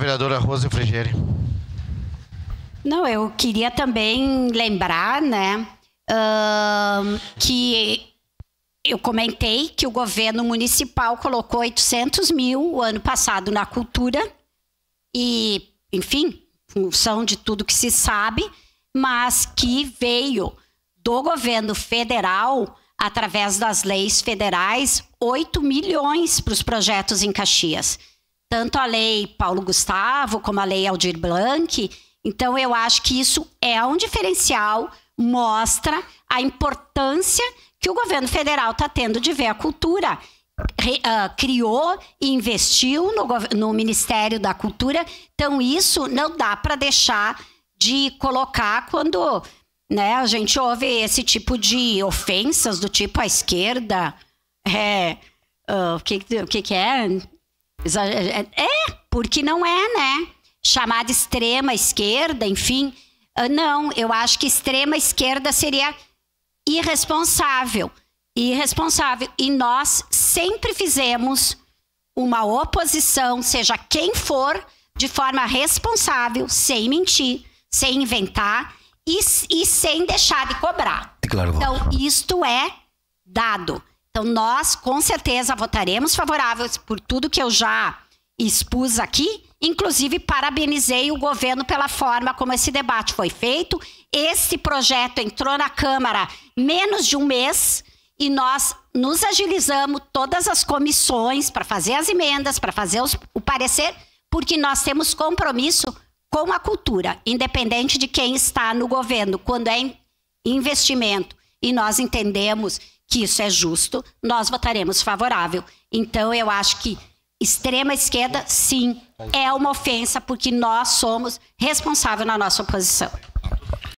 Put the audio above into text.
vereadora Rosa Frigieri. Não, eu queria também lembrar, né, uh, que eu comentei que o governo municipal colocou 800 mil o ano passado na cultura e, enfim, função de tudo que se sabe, mas que veio do governo federal através das leis federais 8 milhões para os projetos em Caxias tanto a lei Paulo Gustavo como a lei Aldir Blanc. Então, eu acho que isso é um diferencial, mostra a importância que o governo federal está tendo de ver a cultura. Re, uh, criou e investiu no, no Ministério da Cultura, então isso não dá para deixar de colocar quando né, a gente ouve esse tipo de ofensas do tipo à esquerda, é, ah, o que, que, que é? É, é, porque não é, né? Chamada extrema esquerda, enfim. Ah, não, eu acho que extrema esquerda seria irresponsável. Irresponsável. E nós sempre fizemos uma oposição, seja quem for, de forma responsável, sem mentir, sem inventar e, e sem deixar de cobrar. Claro, então, isto é dado. Então, nós, com certeza, votaremos favoráveis por tudo que eu já expus aqui. Inclusive, parabenizei o governo pela forma como esse debate foi feito. Esse projeto entrou na Câmara menos de um mês e nós nos agilizamos todas as comissões para fazer as emendas, para fazer os, o parecer, porque nós temos compromisso com a cultura, independente de quem está no governo, quando é investimento. E nós entendemos que isso é justo, nós votaremos favorável. Então, eu acho que extrema esquerda, sim, é uma ofensa, porque nós somos responsáveis na nossa oposição.